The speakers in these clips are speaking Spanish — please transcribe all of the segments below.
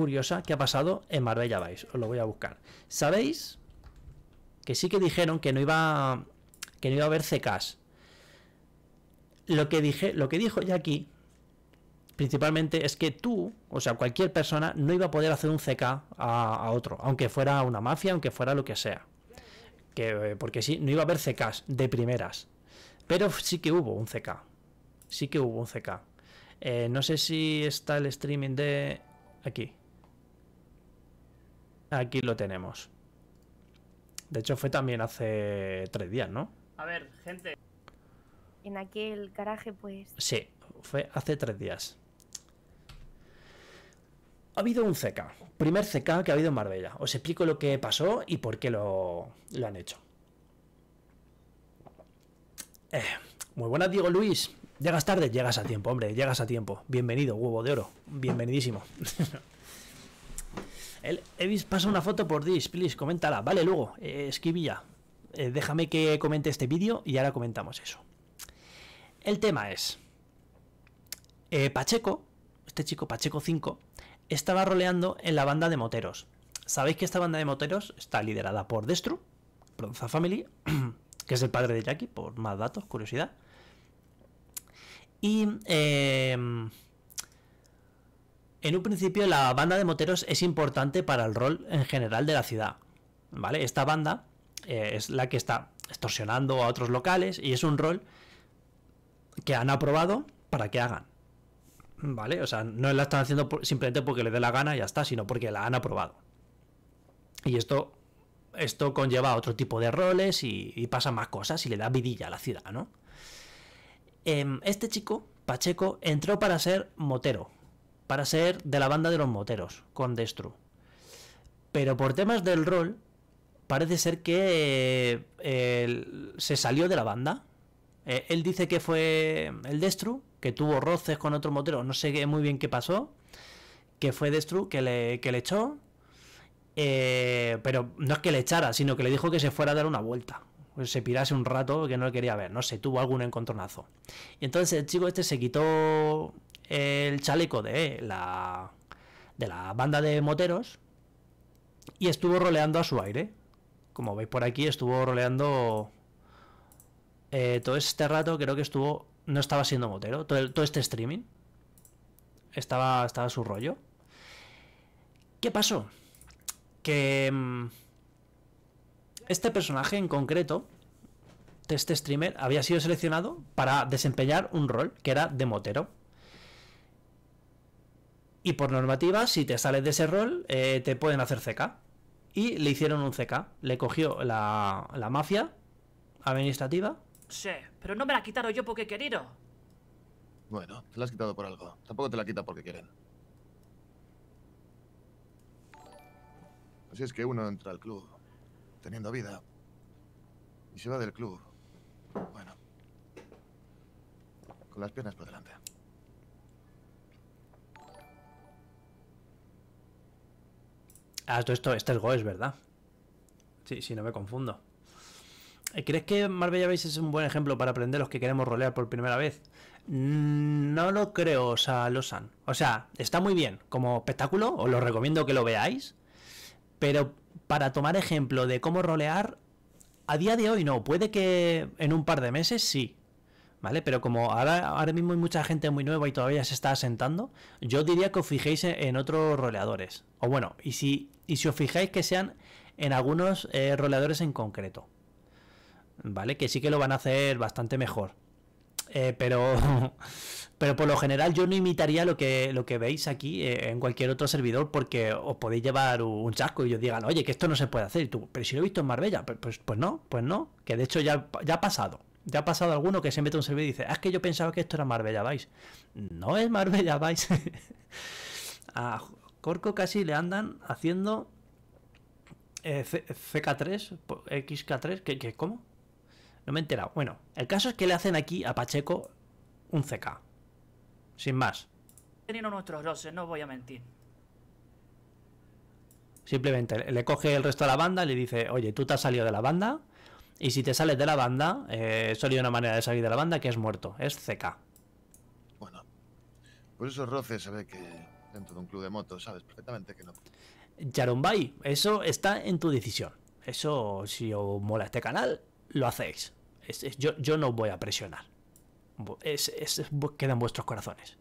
curiosa qué ha pasado en Marbella Vice. Os lo voy a buscar. ¿Sabéis? Que sí que dijeron que no iba. Que no iba a haber CKs. Lo que dije. Lo que dijo Jackie. Principalmente es que tú, o sea, cualquier persona, no iba a poder hacer un CK a, otro, aunque fuera una mafia, aunque fuera lo que sea. Que, eh, porque sí, no iba a haber CKs de primeras. Pero sí que hubo un CK. Sí que hubo un CK. Eh, no sé si está el streaming de aquí. Aquí lo tenemos. De hecho, fue también hace tres días, ¿no? A ver, gente. En aquel garaje, pues. Sí, fue hace tres días. Ha habido un CK, primer CK que ha habido en Marbella. Os explico lo que pasó y por qué lo, lo han hecho. Eh, muy buenas, Diego Luis. Llegas tarde, llegas a tiempo, hombre, llegas a tiempo. Bienvenido, huevo de oro. Bienvenidísimo. El Evis pasa una foto por Dis, please, coméntala. Vale, luego, eh, Esquivilla, eh, déjame que comente este vídeo y ahora comentamos eso. El tema es, eh, Pacheco, este chico Pacheco 5, estaba roleando en la banda de moteros. Sabéis que esta banda de moteros está liderada por Destru, Bronza Family, que es el padre de Jackie, por más datos, curiosidad. Y em, en un principio la banda de moteros es importante para el rol en general de la ciudad, ¿vale? Esta banda eh, es la que está extorsionando a otros locales y es un rol que han aprobado para que hagan, ¿vale? O sea, no la están haciendo simplemente porque le dé la gana y ya está, sino porque la han aprobado. Y esto, esto conlleva otro tipo de roles y, pasa más cosas y le da vidilla a la ciudad, ¿no? Em, este chico, Pacheco, entró para ser motero, para ser de la banda de los moteros, con Destru. Pero por temas del rol, parece ser que eh, se salió de la banda. Eh, él dice que fue el Destru, que tuvo roces con otro motero, no sé muy bien qué pasó, que fue Destru que le, echó. Eh, pero no es que le echara, sino que le dijo que se fuera a dar una vuelta. Pues se pirase un rato que no le quería ver, no sé, tuvo algún encontronazo. Y entonces el chico este se quitó el chaleco de la, de la banda de moteros y estuvo roleando a su aire. Como veis por aquí, estuvo roleando eh, todo este rato, creo que estuvo, no estaba siendo motero, todo, todo este streaming. Estaba, estaba su rollo. ¿Qué pasó? Que mm, este personaje en concreto, este streamer, había sido seleccionado para desempeñar un rol que era de motero. Y por normativa, si te sales de ese rol, eh, te pueden hacer CK. Y le hicieron un CK. Le cogió la, mafia administrativa. Sí, pero no me la quitaron yo porque querido. Bueno, te la has quitado por algo. Tampoco te la quita porque quieren. Así es que uno entra al club, teniendo vida, y se va del club. Bueno, con las piernas por delante. Ah, esto, este es Go, es verdad. Sí, sí, no me confundo. Eh, ¿Crees que Marbella veis es un buen ejemplo para aprender los que queremos rolear por primera vez? Mm, no lo creo, o sea, san O sea, está muy bien como espectáculo, os lo recomiendo que lo veáis. Pero para tomar ejemplo de cómo rolear, a día de hoy no. Puede que en un par de meses sí. ¿vale? Pero como ahora, ahora mismo hay mucha gente muy nueva y todavía se está asentando, yo diría que os fijéis en, otros roleadores. O bueno, y si, y si os fijáis que sean en algunos eh, roleadores en concreto, ¿vale? Que sí que lo van a hacer bastante mejor. Eh, pero, pero por lo general yo no imitaría lo que, lo que veis aquí eh, en cualquier otro servidor porque os podéis llevar un chasco y os digan, oye, que esto no se puede hacer. Y tú, pero si lo he visto en Marbella, pues, pues, pues no, pues no, que de hecho ya, ya ha pasado. Ya ha pasado alguno que se mete un servidor y dice, ah, es que yo pensaba que esto era Marbella Vice. No es Marbella Vice. a Corco casi le andan haciendo eh, CK3, XK3, ¿qué, es cómo No me he enterado. Bueno, el caso es que le hacen aquí a Pacheco un CK. Sin más. Teniendo nuestros roces, no voy a mentir. Simplemente le coge el resto de la banda y le dice, oye, tú te has salido de la banda, y si te sales de la banda, eh, solo hay una manera de salir de la banda que es muerto, es CK. Bueno, por eso roces sabe que dentro de un club de motos sabes perfectamente que no. Yarumbai, eso está en tu decisión. Eso, si os mola este canal, lo hacéis. yo, yo no voy a presionar. Es, quedan vuestros corazones.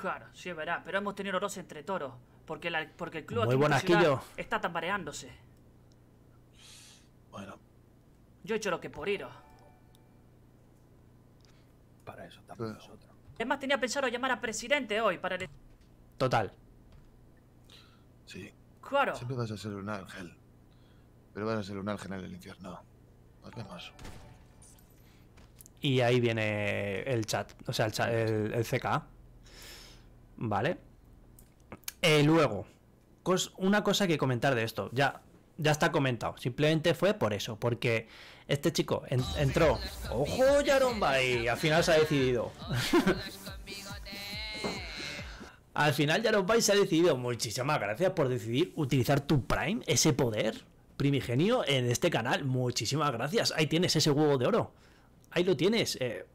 Claro, sí, verá, pero hemos tenido roces entre toros. Porque, porque el club está tambaleándose. Bueno, yo he hecho lo que por iros. Para eso estamos nosotros. Es más, tenía pensado llamar a presidente hoy para el... Total. Sí. Claro. Siempre vas a ser un ángel. Pero vas a ser un ángel en el infierno. Nos vemos. Y ahí viene el chat. O sea, el, chat, el, CK. Vale. Eh, luego, una cosa que comentar de esto. Ya, ya está comentado. Simplemente fue por eso, porque este chico entró. ¡Ojo, Yaromba! Y al final se ha decidido. al final, Bai se ha decidido. Muchísimas gracias por decidir utilizar tu Prime, ese poder primigenio en este canal. Muchísimas gracias. Ahí tienes ese huevo de oro. Ahí lo tienes. Eh,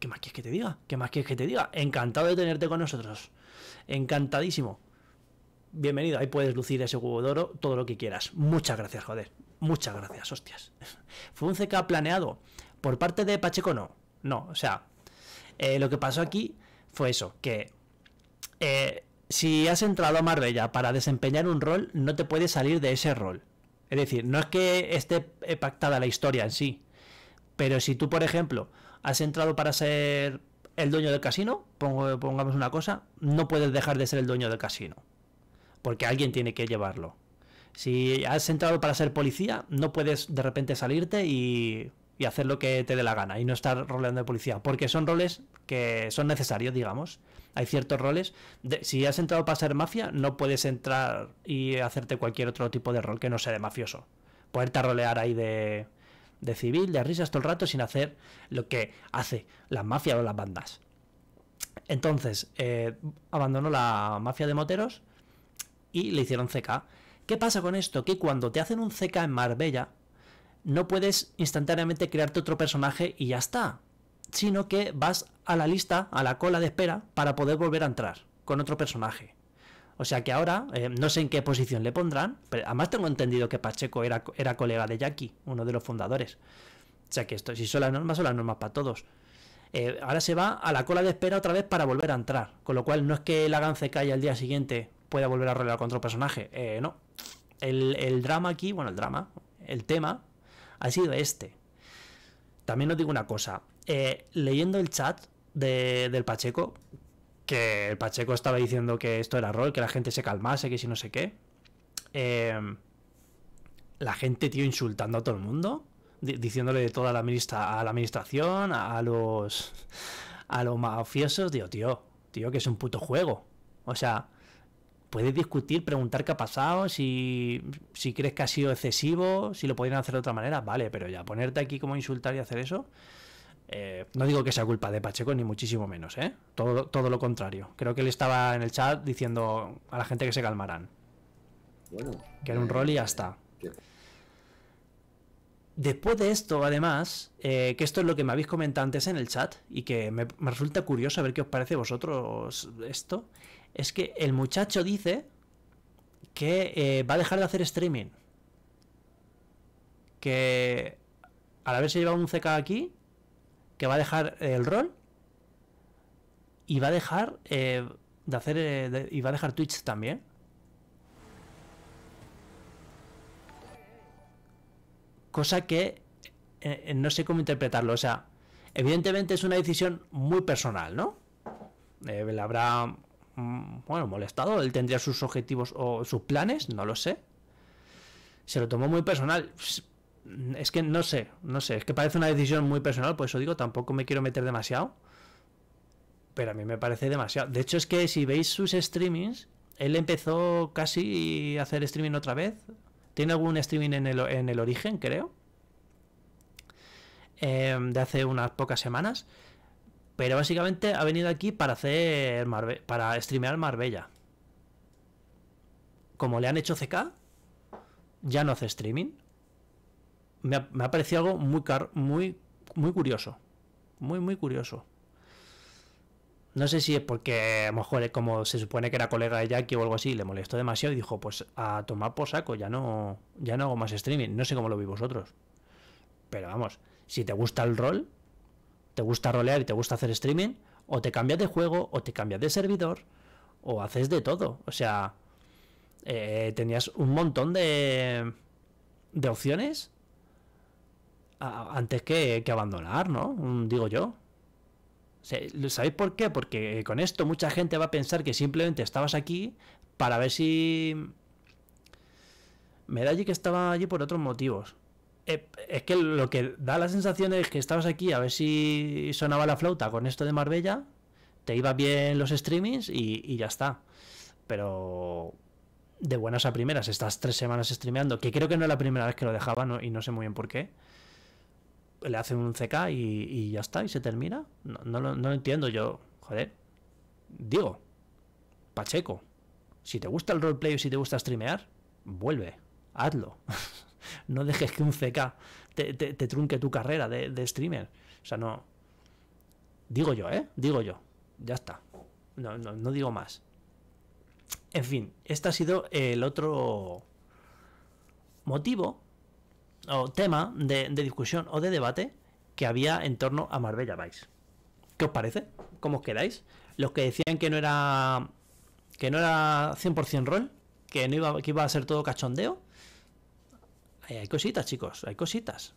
¿Qué más quieres que te diga? ¿Qué más quieres que te diga? Encantado de tenerte con nosotros. Encantadísimo bienvenido, ahí puedes lucir ese huevo de oro todo lo que quieras. Muchas gracias, joder. Muchas gracias, hostias. ¿Fue un CK planeado? ¿Por parte de Pacheco no? No, o sea, eh, lo que pasó aquí fue eso, que eh, si has entrado a Marbella para desempeñar un rol, no te puedes salir de ese rol. Es decir, no es que esté eh, pactada la historia en sí, pero si tú, por ejemplo, has entrado para ser el dueño del casino, pongamos una cosa, no puedes dejar de ser el dueño del casino porque alguien tiene que llevarlo. Si has entrado para ser policía, no puedes de repente salirte y, y hacer lo que te dé la gana y no estar roleando de policía, porque son roles que son necesarios, digamos. Hay ciertos roles. si has entrado para ser mafia, no puedes entrar y hacerte cualquier otro tipo de rol que no sea de mafioso. Poderte rolear ahí de, civil, de risas todo el rato sin hacer lo que hace la mafia o las bandas. Entonces, eh, ...abandono abandonó la mafia de moteros y le hicieron CK. ¿Qué pasa con esto? Que cuando te hacen un CK en Marbella, no puedes instantáneamente crearte otro personaje y ya está, sino que vas a la lista, a la cola de espera, para poder volver a entrar con otro personaje. O sea que ahora, eh, no sé en qué posición le pondrán, pero además tengo entendido que Pacheco era, era colega de Jackie, uno de los fundadores. O sea que esto, si son las normas, son las normas para todos. Eh, ahora se va a la cola de espera otra vez para volver a entrar. Con lo cual, no es que el hagan se calle al día siguiente pueda volver a arreglar contra otro personaje. Eh, no. El, el, drama aquí, bueno, el drama, el tema, ha sido este. También os digo una cosa. Eh, leyendo el chat de, del Pacheco, que el Pacheco estaba diciendo que esto era rol, que la gente se calmase, que si no sé qué. Eh, la gente, tío, insultando a todo el mundo, diciéndole de toda la ministra... a la administración, a, a los a los mafiosos, digo, tío, tío, que es un puto juego. O sea, puedes discutir, preguntar qué ha pasado, si, si crees que ha sido excesivo, si lo podrían hacer de otra manera, vale, pero ya ponerte aquí como insultar y hacer eso, eh, no digo que sea culpa de Pacheco, ni muchísimo menos, ¿eh? Todo, todo lo contrario. Creo que él estaba en el chat diciendo a la gente que se calmarán. Bueno, que era un rol y ya está. Después de esto, además, eh, que esto es lo que me habéis comentado antes en el chat y que me, resulta curioso ver qué os parece vosotros esto, es que el muchacho dice que eh, va a dejar de hacer streaming. Que al haberse llevado un CK aquí, que va a dejar eh, el rol y va a dejar eh, de hacer y va a dejar Twitch también. Cosa que no sé cómo interpretarlo. O sea, evidentemente es una decisión muy personal, ¿no? habrá Mm, bueno, molestado, él tendría sus objetivos o sus planes, no lo sé. Se lo tomó muy personal. Es que no sé, no sé, es que parece una decisión muy personal, por eso digo, tampoco me quiero meter demasiado. Pero a mí me parece demasiado. De hecho es que si veis sus streamings, él empezó casi a hacer streaming otra vez. Tiene algún streaming en el, origen, creo. Em, de hace unas pocas semanas pero básicamente ha venido aquí para hacer para streamear Marbella. Como le han hecho CK, ya no hace streaming. Me ha, parecido algo muy, muy, muy curioso. Muy, muy curioso. No sé si es porque, a lo mejor, como se supone que era colega de Jackie o algo así, le molestó demasiado y dijo, pues a tomar por saco, ya no, ya no hago más streaming. No sé cómo lo vi vosotros. Pero vamos, si te gusta el rol, te gusta rolear y te gusta hacer streaming, o te cambias de juego, o te cambias de servidor, o haces de todo. O sea, eh, tenías un montón de, de opciones antes que, que, abandonar, ¿no? Mm, digo yo. ¿Sabéis por qué? Porque con esto mucha gente va a pensar que simplemente estabas aquí para ver si... Me da allí que estaba allí por otros motivos. Eh, es que lo que da la sensación es que estabas aquí a ver si sonaba la flauta con esto de Marbella, te iba bien los streamings y, ya está. Pero de buenas a primeras, estas tres semanas streameando, que creo que no es la primera vez que lo dejaba y no sé muy bien por qué. Le hacen un CK y, ya está, y se termina. No, no, lo, entiendo yo. Joder. Digo, Pacheco, si te gusta el roleplay o si te gusta streamear, vuelve, hazlo. no dejes que un CK te, trunque tu carrera de, streamer. O sea, no. Digo yo, ¿eh? Digo yo. Ya está. No, digo más. En fin, este ha sido el otro motivo o tema de, discusión o de debate que había en torno a Marbella Vice. ¿Qué os parece? ¿Cómo os quedáis? Los que decían que no era que no era 100% rol, que no que iba a ser todo cachondeo, hay, cositas, chicos, hay cositas.